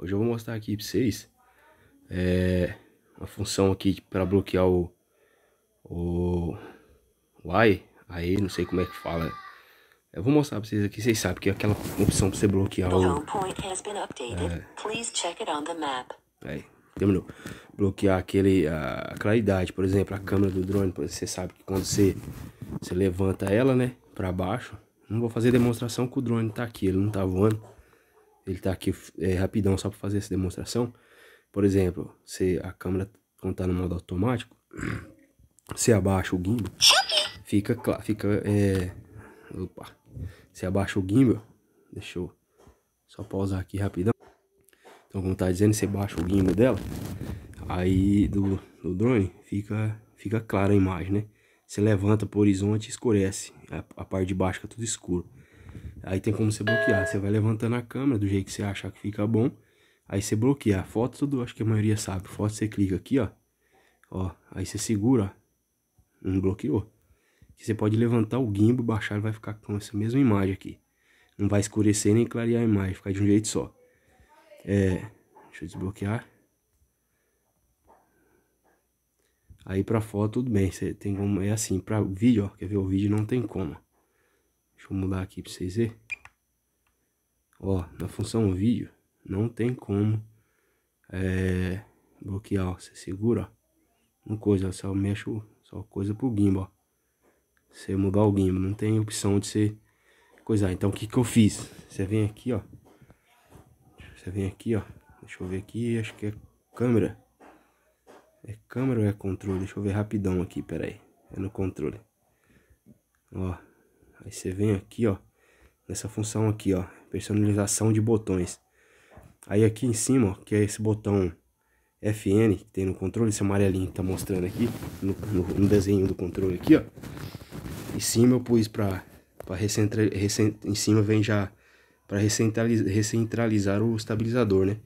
Hoje eu vou mostrar aqui para vocês é, a função aqui para bloquear o, o, aí não sei como é que fala. Eu vou mostrar para vocês aqui, vocês sabem que é aquela opção para você bloquear o... É, aí, terminou. Bloquear aquele, a, a, claridade, por exemplo, a câmera do drone, você sabe que quando você, você levanta ela, né, para baixo... Não vou fazer demonstração que o drone tá aqui, ele não tá voando ele tá aqui é, rapidão só para fazer essa demonstração. Por exemplo, se a câmera contar no modo automático, você abaixa o gimbal, fica claro, fica é, opa. Você abaixa o gimbal, deixa eu só pausar aqui rapidão. Então, como tá dizendo, você baixa o gimbal dela, aí do, do drone fica fica clara a imagem, né? Você levanta pro horizonte e escurece. A, a parte de baixo fica tudo escuro. Aí tem como você bloquear. Você vai levantando a câmera do jeito que você achar que fica bom. Aí você bloqueia. A foto, tudo, acho que a maioria sabe. foto você clica aqui, ó. Ó, aí você segura, ó. Não bloqueou. você pode levantar o gimbal, baixar, ele vai ficar com essa mesma imagem aqui. Não vai escurecer nem clarear a imagem, ficar de um jeito só. É, deixa eu desbloquear. Aí pra foto tudo bem, você tem como, é assim, pra vídeo, ó, quer ver, o vídeo não tem como. Deixa eu mudar aqui para vocês verem. Ó, na função vídeo, não tem como é, bloquear, ó. Você segura, ó. Uma coisa, ó, só mexe, só coisa pro gimbal, ó. Você mudar o gimbal, não tem opção de você coisar. Então, o que que eu fiz? Você vem aqui, ó. Você vem aqui, ó. Deixa eu ver aqui, acho que é câmera. É câmera ou é controle? Deixa eu ver rapidão aqui, pera aí. É no controle. Ó, Aí você vem aqui, ó, nessa função aqui, ó, personalização de botões. Aí aqui em cima, ó, que é esse botão FN que tem no controle, esse amarelinho que tá mostrando aqui, no, no, no desenho do controle aqui, ó. Em cima eu pus pra, pra recentral, recent, em cima vem já para recentralizar, recentralizar o estabilizador, né?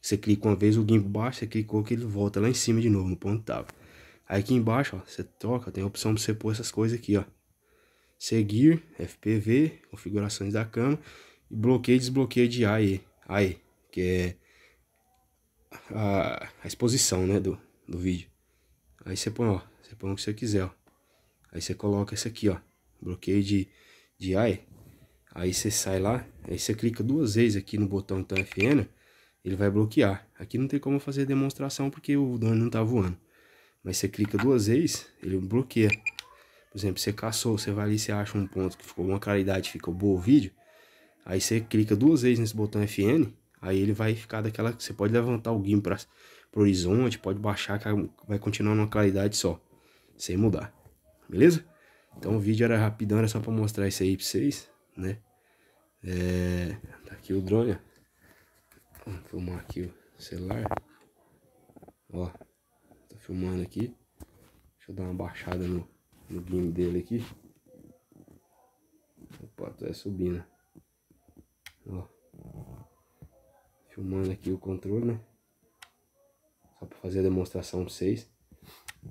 Você clica uma vez o gimbal baixa, você clicou que ele volta lá em cima de novo, no ponto tava. Aí aqui embaixo, ó, você troca, tem a opção pra você pôr essas coisas aqui, ó seguir, FPV, configurações da cama, e bloqueio e desbloqueio de AE, AE que é a, a, exposição né, do, do vídeo. Aí você põe, ó, você põe o que você quiser, ó. Aí você coloca esse aqui, ó, bloqueio de, de AE. Aí você sai lá, aí você clica duas vezes aqui no botão então FN, ele vai bloquear. Aqui não tem como fazer demonstração porque o dano não tá voando. Mas você clica duas vezes, ele bloqueia. Por exemplo, você caçou, você vai ali, você acha um ponto que ficou uma qualidade, ficou bom o vídeo. Aí você clica duas vezes nesse botão FN, aí ele vai ficar daquela. Você pode levantar o gimbal para o horizonte, pode baixar, que vai continuar numa qualidade só, sem mudar. Beleza? Então o vídeo era rapidão, era só para mostrar isso aí para vocês, né? É, tá aqui o drone, ó. Vou filmar aqui o celular. Ó, tô filmando aqui. Deixa eu dar uma baixada no no game dele aqui. Opa, tá subindo. Ó. Filmando aqui o controle, né? Só pra fazer a demonstração pra vocês.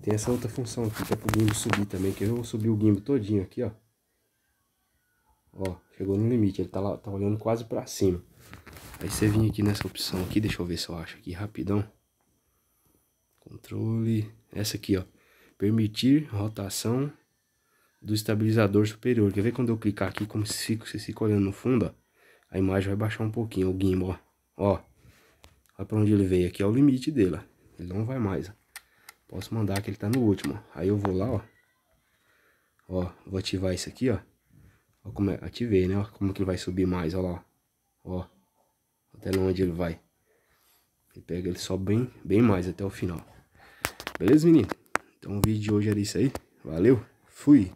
Tem essa outra função aqui, que é pro gimbal subir também. Que eu vou subir o gimbal todinho aqui, ó. Ó, chegou no limite. Ele tá, lá, tá olhando quase pra cima. Aí você vem aqui nessa opção aqui. Deixa eu ver se eu acho aqui rapidão. Controle. Essa aqui, ó permitir rotação do estabilizador superior. Quer ver quando eu clicar aqui, como se fica, você fica olhando no fundo, ó, a imagem vai baixar um pouquinho, o gimbal, ó. Ó, olha pra onde ele veio, aqui é o limite dele, ó. Ele não vai mais, ó. Posso mandar que ele tá no último, ó. Aí eu vou lá, ó. Ó, vou ativar isso aqui, ó. Ó como é, ativei, né, ó, como que ele vai subir mais, ó lá, ó. Até onde ele vai. Ele pega, ele só bem, bem mais até o final. Beleza, menino? Então o vídeo de hoje era isso aí. Valeu, fui!